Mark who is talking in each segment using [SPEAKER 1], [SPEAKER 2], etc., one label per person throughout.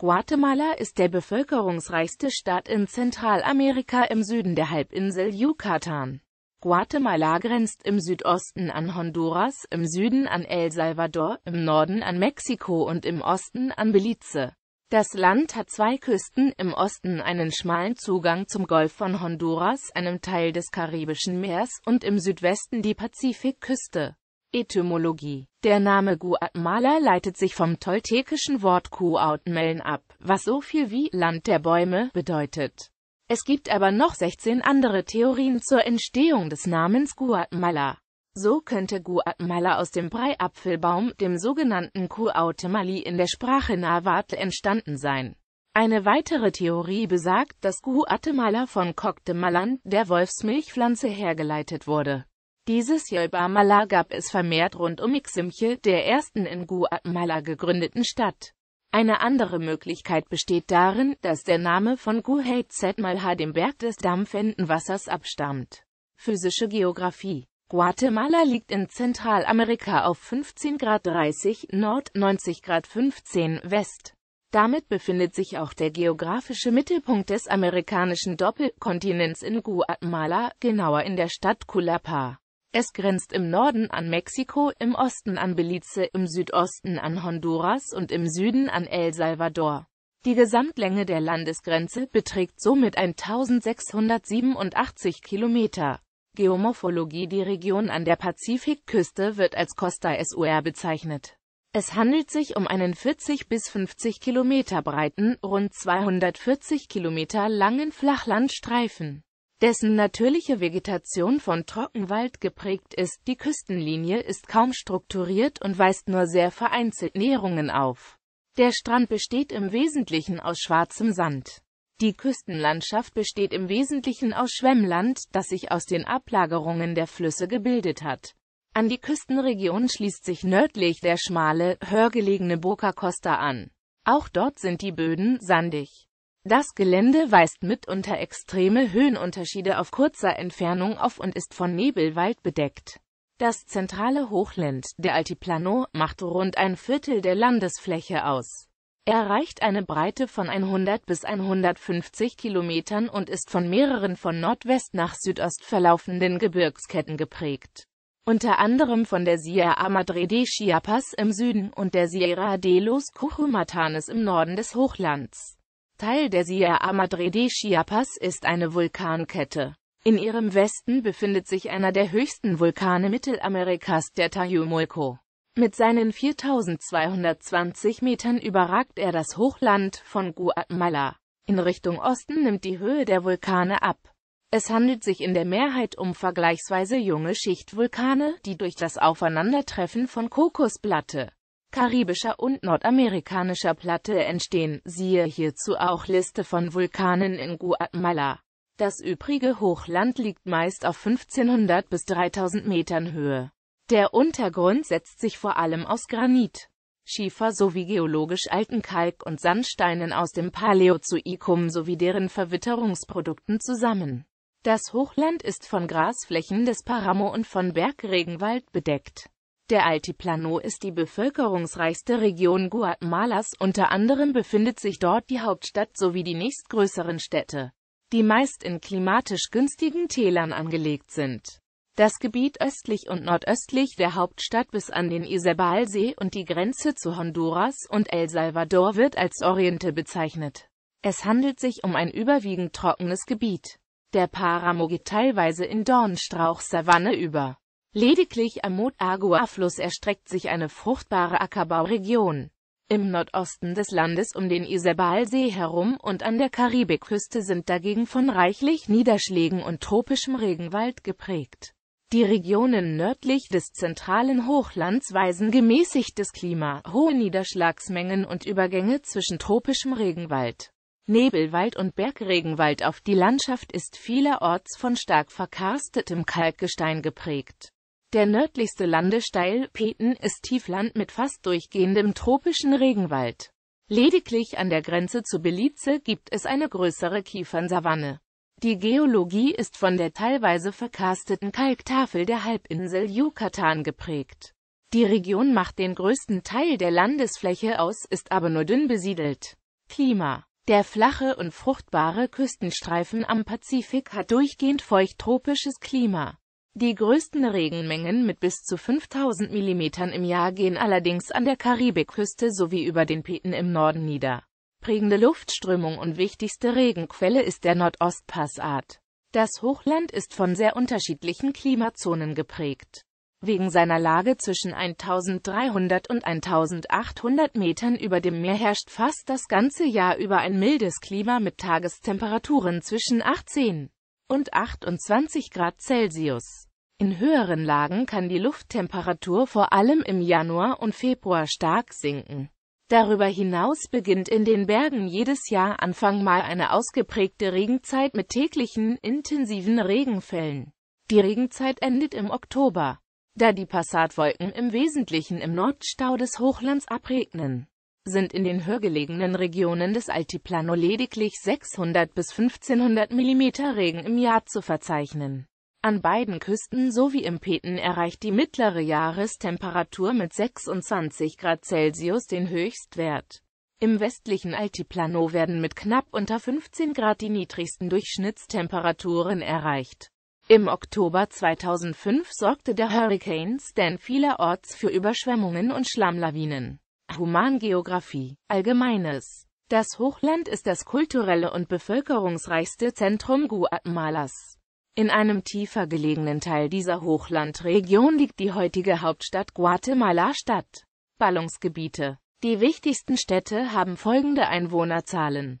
[SPEAKER 1] Guatemala ist der bevölkerungsreichste Staat in Zentralamerika im Süden der Halbinsel Yucatan. Guatemala grenzt im Südosten an Honduras, im Süden an El Salvador, im Norden an Mexiko und im Osten an Belize. Das Land hat zwei Küsten, im Osten einen schmalen Zugang zum Golf von Honduras, einem Teil des Karibischen Meers, und im Südwesten die Pazifikküste. Etymologie der Name Guatemala leitet sich vom toltekischen Wort Kuautmeln ab, was so viel wie Land der Bäume bedeutet. Es gibt aber noch 16 andere Theorien zur Entstehung des Namens Guatemala. So könnte Guatemala aus dem Breiapfelbaum, dem sogenannten Kuautemali in der Sprache Nahuatl entstanden sein. Eine weitere Theorie besagt, dass Guatemala von Coctemalan, der Wolfsmilchpflanze hergeleitet wurde dieses Jahr Guatemala gab es vermehrt rund um Iximche, der ersten in Guatemala gegründeten Stadt. Eine andere Möglichkeit besteht darin, dass der Name von Guhei-Zetmalha dem Berg des dampfenden Wassers abstammt. Physische Geografie Guatemala liegt in Zentralamerika auf 15 Grad 30 Nord, 90 Grad 15 West. Damit befindet sich auch der geografische Mittelpunkt des amerikanischen Doppelkontinents in Guatemala, genauer in der Stadt Culapa. Es grenzt im Norden an Mexiko, im Osten an Belize, im Südosten an Honduras und im Süden an El Salvador. Die Gesamtlänge der Landesgrenze beträgt somit 1687 Kilometer. Geomorphologie Die Region an der Pazifikküste wird als Costa Sur bezeichnet. Es handelt sich um einen 40 bis 50 Kilometer breiten, rund 240 Kilometer langen Flachlandstreifen dessen natürliche Vegetation von Trockenwald geprägt ist. Die Küstenlinie ist kaum strukturiert und weist nur sehr vereinzelt Näherungen auf. Der Strand besteht im Wesentlichen aus schwarzem Sand. Die Küstenlandschaft besteht im Wesentlichen aus Schwemmland, das sich aus den Ablagerungen der Flüsse gebildet hat. An die Küstenregion schließt sich nördlich der schmale, höher gelegene Boca Costa an. Auch dort sind die Böden sandig. Das Gelände weist mitunter extreme Höhenunterschiede auf kurzer Entfernung auf und ist von Nebelwald bedeckt. Das zentrale Hochland, der Altiplano, macht rund ein Viertel der Landesfläche aus. Er erreicht eine Breite von 100 bis 150 Kilometern und ist von mehreren von Nordwest nach Südost verlaufenden Gebirgsketten geprägt. Unter anderem von der Sierra Madre de Chiapas im Süden und der Sierra de los Cujumatanes im Norden des Hochlands. Teil der Sierra Madre de Chiapas ist eine Vulkankette. In ihrem Westen befindet sich einer der höchsten Vulkane Mittelamerikas, der Tajumulco. Mit seinen 4220 Metern überragt er das Hochland von Guatemala. In Richtung Osten nimmt die Höhe der Vulkane ab. Es handelt sich in der Mehrheit um vergleichsweise junge Schichtvulkane, die durch das Aufeinandertreffen von Kokosplatte, karibischer und nordamerikanischer Platte entstehen, siehe hierzu auch Liste von Vulkanen in Guatemala. Das übrige Hochland liegt meist auf 1500 bis 3000 Metern Höhe. Der Untergrund setzt sich vor allem aus Granit, Schiefer sowie geologisch alten Kalk und Sandsteinen aus dem Paläozoikum sowie deren Verwitterungsprodukten zusammen. Das Hochland ist von Grasflächen des Paramo und von Bergregenwald bedeckt. Der Altiplano ist die bevölkerungsreichste Region Guatemalas, unter anderem befindet sich dort die Hauptstadt sowie die nächstgrößeren Städte, die meist in klimatisch günstigen Tälern angelegt sind. Das Gebiet östlich und nordöstlich der Hauptstadt bis an den Isebalsee und die Grenze zu Honduras und El Salvador wird als Oriente bezeichnet. Es handelt sich um ein überwiegend trockenes Gebiet. Der Paramo geht teilweise in Dornstrauchsavanne über. Lediglich am Motagua-Fluss erstreckt sich eine fruchtbare Ackerbauregion. Im Nordosten des Landes um den Isebalsee herum und an der Karibikküste sind dagegen von reichlich Niederschlägen und tropischem Regenwald geprägt. Die Regionen nördlich des zentralen Hochlands weisen gemäßigtes Klima, hohe Niederschlagsmengen und Übergänge zwischen tropischem Regenwald, Nebelwald und Bergregenwald auf. Die Landschaft ist vielerorts von stark verkarstetem Kalkgestein geprägt. Der nördlichste Landesteil, Peten, ist Tiefland mit fast durchgehendem tropischen Regenwald. Lediglich an der Grenze zu Belize gibt es eine größere Kiefernsavanne. Die Geologie ist von der teilweise verkarsteten Kalktafel der Halbinsel Yucatan geprägt. Die Region macht den größten Teil der Landesfläche aus, ist aber nur dünn besiedelt. Klima der flache und fruchtbare Küstenstreifen am Pazifik hat durchgehend feuchttropisches Klima. Die größten Regenmengen mit bis zu 5000 mm im Jahr gehen allerdings an der Karibikküste sowie über den Peten im Norden nieder. Prägende Luftströmung und wichtigste Regenquelle ist der Nordostpassart. Das Hochland ist von sehr unterschiedlichen Klimazonen geprägt. Wegen seiner Lage zwischen 1300 und 1800 Metern über dem Meer herrscht fast das ganze Jahr über ein mildes Klima mit Tagestemperaturen zwischen 18 und 28 Grad Celsius. In höheren Lagen kann die Lufttemperatur vor allem im Januar und Februar stark sinken. Darüber hinaus beginnt in den Bergen jedes Jahr Anfang Mai eine ausgeprägte Regenzeit mit täglichen intensiven Regenfällen. Die Regenzeit endet im Oktober, da die Passatwolken im Wesentlichen im Nordstau des Hochlands abregnen sind in den höhergelegenen Regionen des Altiplano lediglich 600 bis 1500 mm Regen im Jahr zu verzeichnen. An beiden Küsten sowie im Peten erreicht die mittlere Jahrestemperatur mit 26 Grad Celsius den Höchstwert. Im westlichen Altiplano werden mit knapp unter 15 Grad die niedrigsten Durchschnittstemperaturen erreicht. Im Oktober 2005 sorgte der Hurricane Stan vielerorts für Überschwemmungen und Schlammlawinen. Humangeographie Allgemeines Das Hochland ist das kulturelle und bevölkerungsreichste Zentrum Guatemalas. In einem tiefer gelegenen Teil dieser Hochlandregion liegt die heutige Hauptstadt Guatemala-Stadt. Ballungsgebiete Die wichtigsten Städte haben folgende Einwohnerzahlen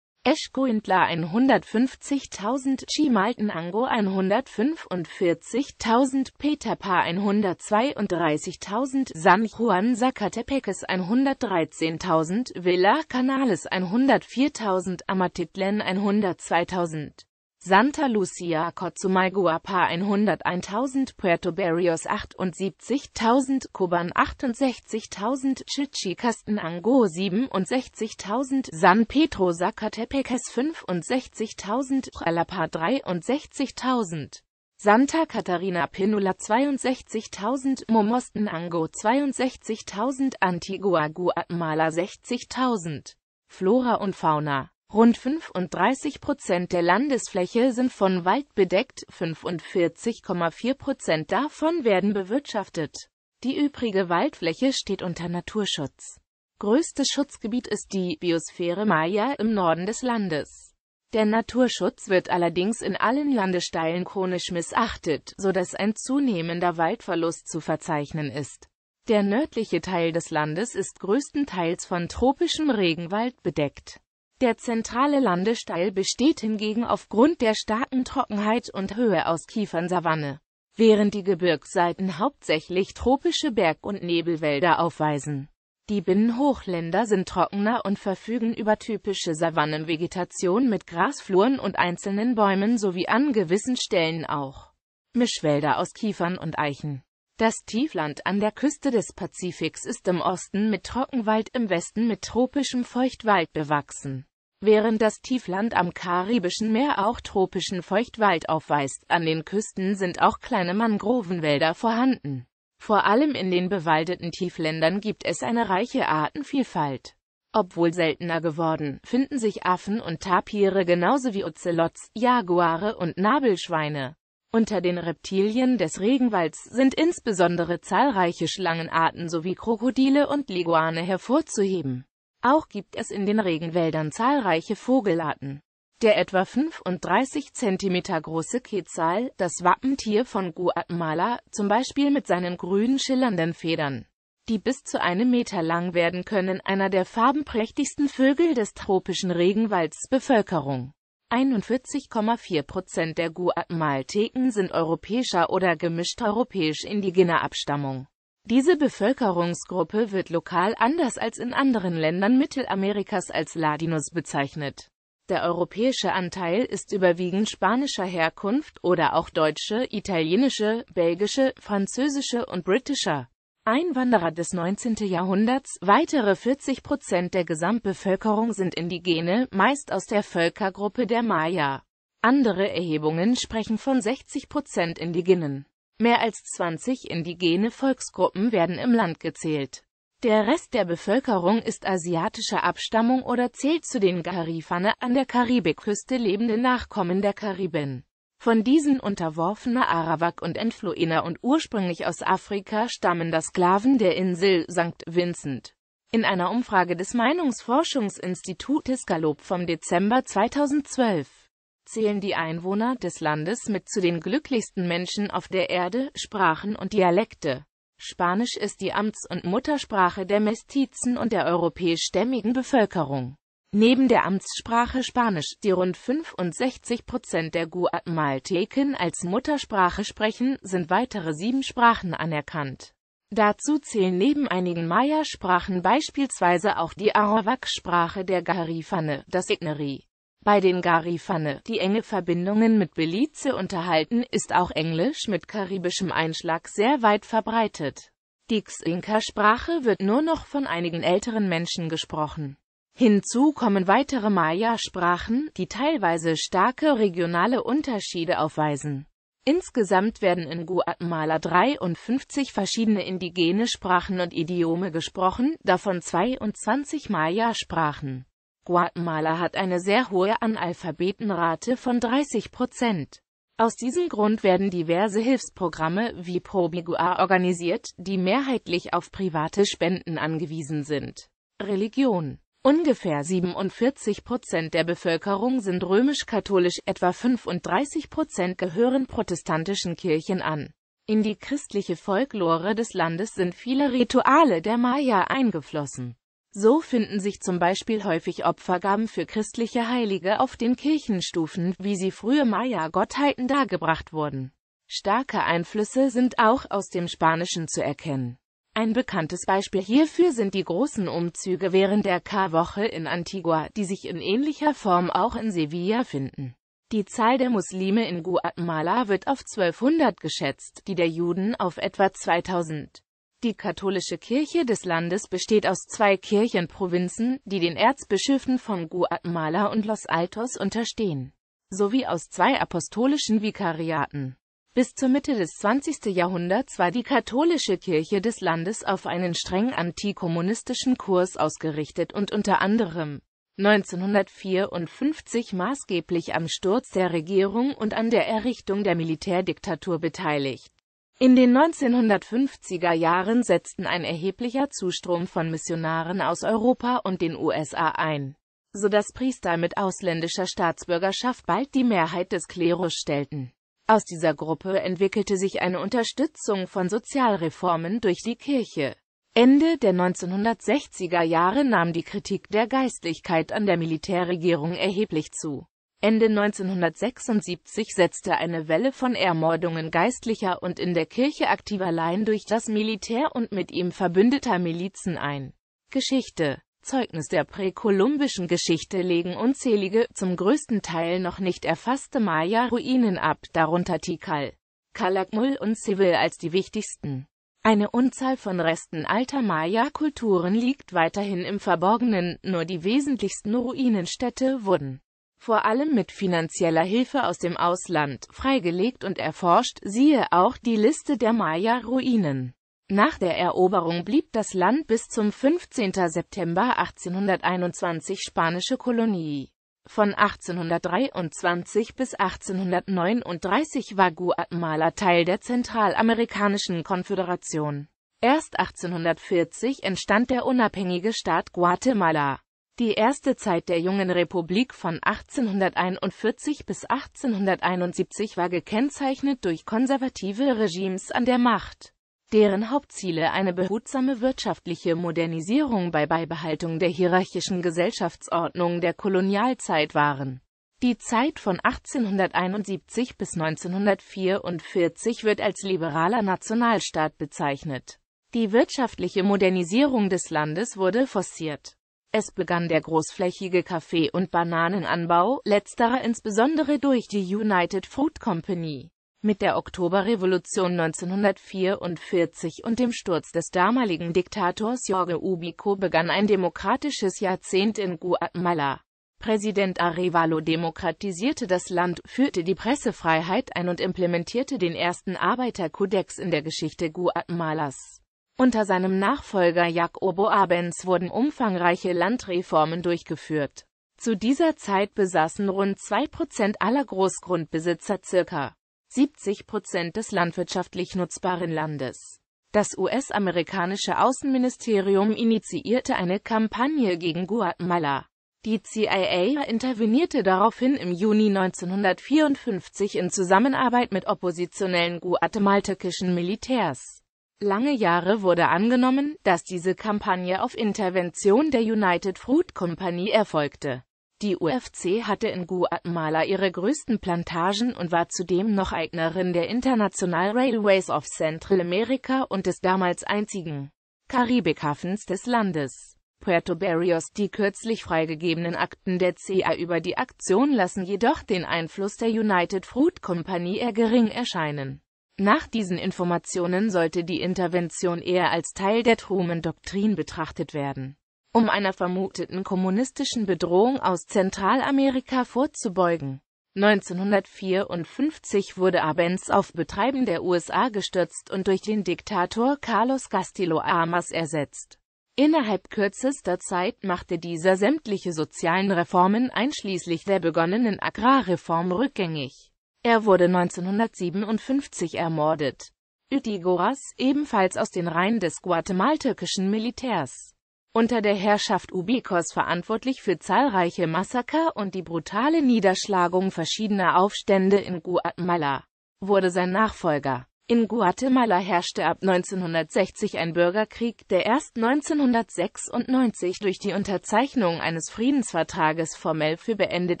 [SPEAKER 1] Eschguintla 150.000, Chimaltenango 145.000, Peterpa 132.000, San Juan Zacatepeques 113.000, Villa Canales 104.000, Amatitlen 102.000 Santa Lucia Cozumalguapa 101.000 Puerto Berrios 78.000 Koban 68.000 Chichicas Ango 67.000 San Pedro Zacatepeques 65.000 Jalapa 63.000 Santa Catarina Pinula 62.000, Momostenango 62.000, Antigua Guatemala 60.000. Flora und Fauna Rund 35 Prozent der Landesfläche sind von Wald bedeckt, 45,4 Prozent davon werden bewirtschaftet. Die übrige Waldfläche steht unter Naturschutz. Größtes Schutzgebiet ist die Biosphäre Maya im Norden des Landes. Der Naturschutz wird allerdings in allen Landesteilen chronisch missachtet, so dass ein zunehmender Waldverlust zu verzeichnen ist. Der nördliche Teil des Landes ist größtenteils von tropischem Regenwald bedeckt. Der zentrale Landesteil besteht hingegen aufgrund der starken Trockenheit und Höhe aus Kiefernsavanne, während die Gebirgsseiten hauptsächlich tropische Berg- und Nebelwälder aufweisen. Die Binnenhochländer sind trockener und verfügen über typische Savannenvegetation mit Grasfluren und einzelnen Bäumen sowie an gewissen Stellen auch Mischwälder aus Kiefern und Eichen. Das Tiefland an der Küste des Pazifiks ist im Osten mit Trockenwald, im Westen mit tropischem Feuchtwald bewachsen. Während das Tiefland am Karibischen Meer auch tropischen Feuchtwald aufweist, an den Küsten sind auch kleine Mangrovenwälder vorhanden. Vor allem in den bewaldeten Tiefländern gibt es eine reiche Artenvielfalt. Obwohl seltener geworden, finden sich Affen und Tapire genauso wie Ocelots, Jaguare und Nabelschweine. Unter den Reptilien des Regenwalds sind insbesondere zahlreiche Schlangenarten sowie Krokodile und Leguane hervorzuheben. Auch gibt es in den Regenwäldern zahlreiche Vogelarten. Der etwa 35 cm große Quetzal, das Wappentier von Guatemala, zum Beispiel mit seinen grün schillernden Federn, die bis zu einem Meter lang werden können, einer der farbenprächtigsten Vögel des tropischen Regenwalds Bevölkerung. 41,4 Prozent der Guatemalteken sind europäischer oder gemischt europäisch-indigener Abstammung. Diese Bevölkerungsgruppe wird lokal anders als in anderen Ländern Mittelamerikas als Ladinos bezeichnet. Der europäische Anteil ist überwiegend spanischer Herkunft oder auch deutsche, italienische, belgische, französische und britischer Einwanderer des 19. Jahrhunderts. Weitere 40 Prozent der Gesamtbevölkerung sind Indigene, meist aus der Völkergruppe der Maya. Andere Erhebungen sprechen von 60 Prozent Indigenen. Mehr als 20 indigene Volksgruppen werden im Land gezählt. Der Rest der Bevölkerung ist asiatischer Abstammung oder zählt zu den Garifane an der Karibikküste lebende Nachkommen der Kariben. Von diesen unterworfene Arawak und Entfloener und ursprünglich aus Afrika stammen das Sklaven der Insel St. Vincent. In einer Umfrage des Meinungsforschungsinstitutes Gallup vom Dezember 2012 zählen die Einwohner des Landes mit zu den glücklichsten Menschen auf der Erde, Sprachen und Dialekte. Spanisch ist die Amts- und Muttersprache der Mestizen und der europäischstämmigen Bevölkerung. Neben der Amtssprache Spanisch, die rund 65 Prozent der Guatemalteken als Muttersprache sprechen, sind weitere sieben Sprachen anerkannt. Dazu zählen neben einigen Maya-Sprachen beispielsweise auch die Arawak-Sprache der Garifane, das Igneri, bei den Garifane, die enge Verbindungen mit Belize unterhalten, ist auch Englisch mit karibischem Einschlag sehr weit verbreitet. Die Xinka-Sprache wird nur noch von einigen älteren Menschen gesprochen. Hinzu kommen weitere Maya-Sprachen, die teilweise starke regionale Unterschiede aufweisen. Insgesamt werden in Guatemala 53 verschiedene indigene Sprachen und Idiome gesprochen, davon 22 Maya-Sprachen. Guatemala hat eine sehr hohe Analphabetenrate von 30 Prozent. Aus diesem Grund werden diverse Hilfsprogramme wie Probigua organisiert, die mehrheitlich auf private Spenden angewiesen sind. Religion Ungefähr 47 Prozent der Bevölkerung sind römisch-katholisch, etwa 35 Prozent gehören protestantischen Kirchen an. In die christliche Folklore des Landes sind viele Rituale der Maya eingeflossen. So finden sich zum Beispiel häufig Opfergaben für christliche Heilige auf den Kirchenstufen, wie sie frühe Maya-Gottheiten dargebracht wurden. Starke Einflüsse sind auch aus dem Spanischen zu erkennen. Ein bekanntes Beispiel hierfür sind die großen Umzüge während der K-Woche in Antigua, die sich in ähnlicher Form auch in Sevilla finden. Die Zahl der Muslime in Guatemala wird auf 1200 geschätzt, die der Juden auf etwa 2000. Die katholische Kirche des Landes besteht aus zwei Kirchenprovinzen, die den Erzbischöfen von Guatemala und Los Altos unterstehen, sowie aus zwei apostolischen Vikariaten. Bis zur Mitte des 20. Jahrhunderts war die katholische Kirche des Landes auf einen streng antikommunistischen Kurs ausgerichtet und unter anderem 1954 maßgeblich am Sturz der Regierung und an der Errichtung der Militärdiktatur beteiligt in den 1950er Jahren setzten ein erheblicher Zustrom von Missionaren aus Europa und den USA ein, so dass Priester mit ausländischer Staatsbürgerschaft bald die Mehrheit des Klerus stellten. Aus dieser Gruppe entwickelte sich eine Unterstützung von Sozialreformen durch die Kirche. Ende der 1960er Jahre nahm die Kritik der Geistlichkeit an der Militärregierung erheblich zu. Ende 1976 setzte eine Welle von Ermordungen geistlicher und in der Kirche aktiver Laien durch das Militär und mit ihm verbündeter Milizen ein. Geschichte Zeugnis der präkolumbischen Geschichte legen unzählige, zum größten Teil noch nicht erfasste Maya-Ruinen ab, darunter Tikal, Kalakmul und Civil als die wichtigsten. Eine Unzahl von Resten alter Maya-Kulturen liegt weiterhin im Verborgenen, nur die wesentlichsten Ruinenstädte wurden vor allem mit finanzieller Hilfe aus dem Ausland, freigelegt und erforscht, siehe auch die Liste der Maya-Ruinen. Nach der Eroberung blieb das Land bis zum 15. September 1821 spanische Kolonie. Von 1823 bis 1839 war Guatemala Teil der Zentralamerikanischen Konföderation. Erst 1840 entstand der unabhängige Staat Guatemala. Die erste Zeit der jungen Republik von 1841 bis 1871 war gekennzeichnet durch konservative Regimes an der Macht, deren Hauptziele eine behutsame wirtschaftliche Modernisierung bei Beibehaltung der hierarchischen Gesellschaftsordnung der Kolonialzeit waren. Die Zeit von 1871 bis 1944 wird als liberaler Nationalstaat bezeichnet. Die wirtschaftliche Modernisierung des Landes wurde forciert es begann der großflächige Kaffee- und Bananenanbau, letzterer insbesondere durch die United Fruit Company. Mit der Oktoberrevolution 1944 und dem Sturz des damaligen Diktators Jorge Ubico begann ein demokratisches Jahrzehnt in Guatemala. Präsident Arevalo demokratisierte das Land, führte die Pressefreiheit ein und implementierte den ersten Arbeiterkodex in der Geschichte Guatemalas. Unter seinem Nachfolger Jakobo Abens wurden umfangreiche Landreformen durchgeführt. Zu dieser Zeit besaßen rund 2% aller Großgrundbesitzer circa 70% des landwirtschaftlich nutzbaren Landes. Das US-amerikanische Außenministerium initiierte eine Kampagne gegen Guatemala. Die CIA intervenierte daraufhin im Juni 1954 in Zusammenarbeit mit oppositionellen guatemaltekischen Militärs. Lange Jahre wurde angenommen, dass diese Kampagne auf Intervention der United Fruit Company erfolgte. Die UFC hatte in Guatemala ihre größten Plantagen und war zudem noch Eignerin der International Railways of Central America und des damals einzigen Karibikhafens des Landes. Puerto Berrios Die kürzlich freigegebenen Akten der CA über die Aktion lassen jedoch den Einfluss der United Fruit Company eher gering erscheinen. Nach diesen Informationen sollte die Intervention eher als Teil der Truman-Doktrin betrachtet werden. Um einer vermuteten kommunistischen Bedrohung aus Zentralamerika vorzubeugen. 1954 wurde Abenz auf Betreiben der USA gestürzt und durch den Diktator Carlos Castillo Armas ersetzt. Innerhalb kürzester Zeit machte dieser sämtliche sozialen Reformen einschließlich der begonnenen Agrarreform rückgängig. Er wurde 1957 ermordet. Ytigoras, ebenfalls aus den Reihen des guatemaltürkischen Militärs, unter der Herrschaft Ubikos verantwortlich für zahlreiche Massaker und die brutale Niederschlagung verschiedener Aufstände in Guatemala, wurde sein Nachfolger. In Guatemala herrschte ab 1960 ein Bürgerkrieg, der erst 1996 durch die Unterzeichnung eines Friedensvertrages formell für beendet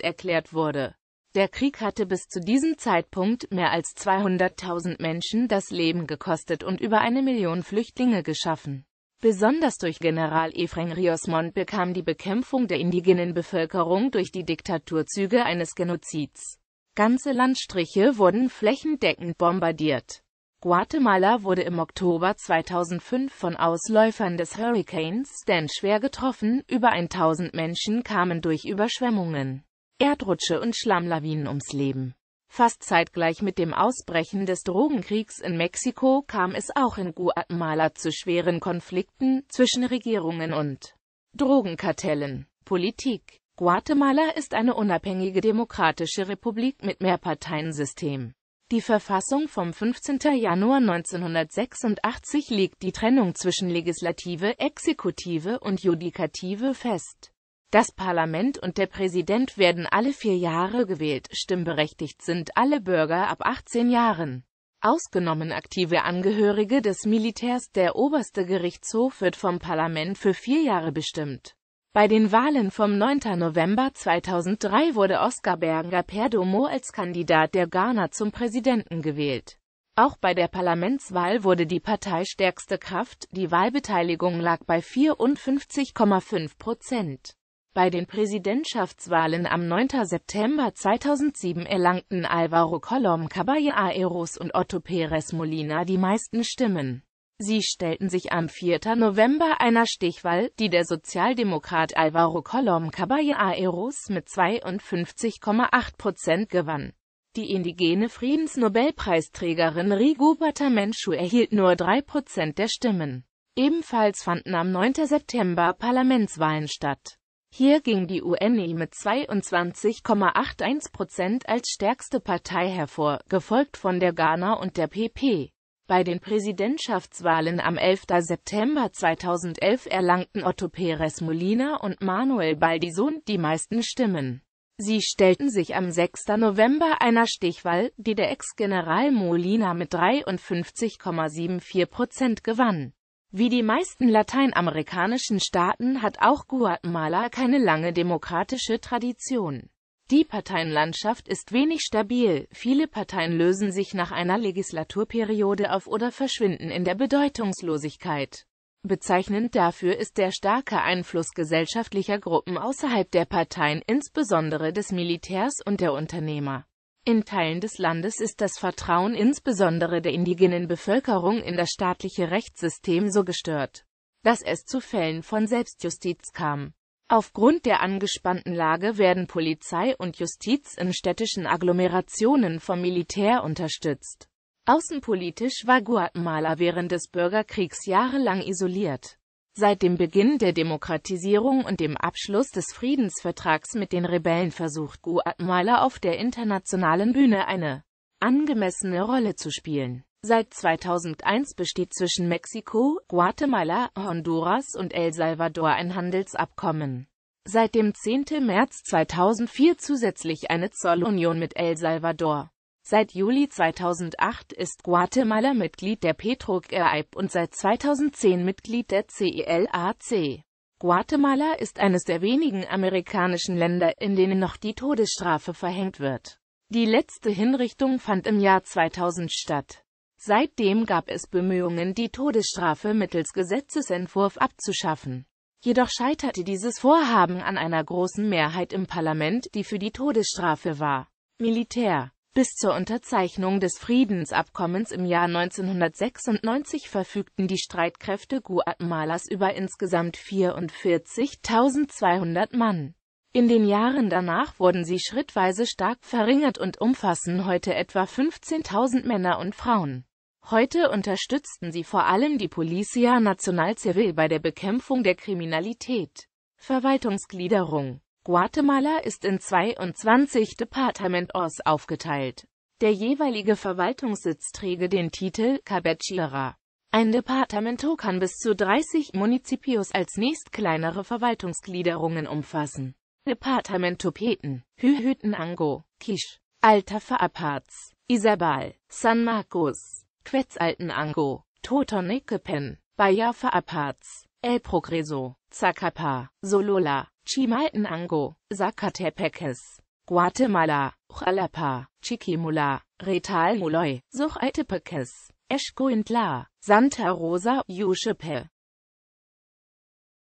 [SPEAKER 1] erklärt wurde. Der Krieg hatte bis zu diesem Zeitpunkt mehr als 200.000 Menschen das Leben gekostet und über eine Million Flüchtlinge geschaffen. Besonders durch General Efren Riosmond bekam die Bekämpfung der indigenen Bevölkerung durch die Diktaturzüge eines Genozids. Ganze Landstriche wurden flächendeckend bombardiert. Guatemala wurde im Oktober 2005 von Ausläufern des Hurricanes Stan schwer getroffen, über 1000 Menschen kamen durch Überschwemmungen Erdrutsche und Schlammlawinen ums Leben. Fast zeitgleich mit dem Ausbrechen des Drogenkriegs in Mexiko kam es auch in Guatemala zu schweren Konflikten zwischen Regierungen und Drogenkartellen. Politik Guatemala ist eine unabhängige demokratische Republik mit Mehrparteiensystem. Die Verfassung vom 15. Januar 1986 legt die Trennung zwischen Legislative, Exekutive und Judikative fest. Das Parlament und der Präsident werden alle vier Jahre gewählt, stimmberechtigt sind alle Bürger ab 18 Jahren. Ausgenommen aktive Angehörige des Militärs, der oberste Gerichtshof wird vom Parlament für vier Jahre bestimmt. Bei den Wahlen vom 9. November 2003 wurde Oscar Berger Perdomo als Kandidat der Ghana zum Präsidenten gewählt. Auch bei der Parlamentswahl wurde die Partei stärkste Kraft, die Wahlbeteiligung lag bei 54,5 Prozent. Bei den Präsidentschaftswahlen am 9. September 2007 erlangten Alvaro Colom Caballeros und Otto Pérez Molina die meisten Stimmen. Sie stellten sich am 4. November einer Stichwahl, die der Sozialdemokrat Alvaro Colom Caballeros mit 52,8 Prozent gewann. Die indigene Friedensnobelpreisträgerin Rigoberta Menchu erhielt nur 3 Prozent der Stimmen. Ebenfalls fanden am 9. September Parlamentswahlen statt. Hier ging die UNI e mit 22,81 Prozent als stärkste Partei hervor, gefolgt von der Ghana und der PP. Bei den Präsidentschaftswahlen am 11. September 2011 erlangten Otto Pérez Molina und Manuel Baldison die meisten Stimmen. Sie stellten sich am 6. November einer Stichwahl, die der Ex-General Molina mit 53,74 Prozent gewann. Wie die meisten lateinamerikanischen Staaten hat auch Guatemala keine lange demokratische Tradition. Die Parteienlandschaft ist wenig stabil, viele Parteien lösen sich nach einer Legislaturperiode auf oder verschwinden in der Bedeutungslosigkeit. Bezeichnend dafür ist der starke Einfluss gesellschaftlicher Gruppen außerhalb der Parteien, insbesondere des Militärs und der Unternehmer. In Teilen des Landes ist das Vertrauen insbesondere der indigenen Bevölkerung in das staatliche Rechtssystem so gestört, dass es zu Fällen von Selbstjustiz kam. Aufgrund der angespannten Lage werden Polizei und Justiz in städtischen Agglomerationen vom Militär unterstützt. Außenpolitisch war Guatemala während des Bürgerkriegs jahrelang isoliert. Seit dem Beginn der Demokratisierung und dem Abschluss des Friedensvertrags mit den Rebellen versucht Guatemala auf der internationalen Bühne eine angemessene Rolle zu spielen. Seit 2001 besteht zwischen Mexiko, Guatemala, Honduras und El Salvador ein Handelsabkommen. Seit dem 10. März 2004 zusätzlich eine Zollunion mit El Salvador. Seit Juli 2008 ist Guatemala Mitglied der Petro-CAIP und seit 2010 Mitglied der CELAC. E Guatemala ist eines der wenigen amerikanischen Länder, in denen noch die Todesstrafe verhängt wird. Die letzte Hinrichtung fand im Jahr 2000 statt. Seitdem gab es Bemühungen, die Todesstrafe mittels Gesetzesentwurf abzuschaffen. Jedoch scheiterte dieses Vorhaben an einer großen Mehrheit im Parlament, die für die Todesstrafe war. Militär bis zur Unterzeichnung des Friedensabkommens im Jahr 1996 verfügten die Streitkräfte Guatemalas über insgesamt 44.200 Mann. In den Jahren danach wurden sie schrittweise stark verringert und umfassen heute etwa 15.000 Männer und Frauen. Heute unterstützten sie vor allem die Policia Nacional Civil bei der Bekämpfung der Kriminalität. Verwaltungsgliederung Guatemala ist in 22 Departamentos aufgeteilt. Der jeweilige Verwaltungssitz träge den Titel Cabecera. Ein Departamento kann bis zu 30 Municipios als nächstkleinere Verwaltungsgliederungen umfassen. Departamento Peten, Hühütenango, Quiche, Altafaapaz, Isabal, San Marcos, Quetzaltenango, Totonicapen, Totonicapén, Bayafaapaz, El Progreso, Zacapa, Solola, Chimaltenango, Zacatepeques, Guatemala, Jalapa, Chiquimula, Retalmuloy, Suchaltepecas, Escuintla, Santa Rosa, Yuxepe,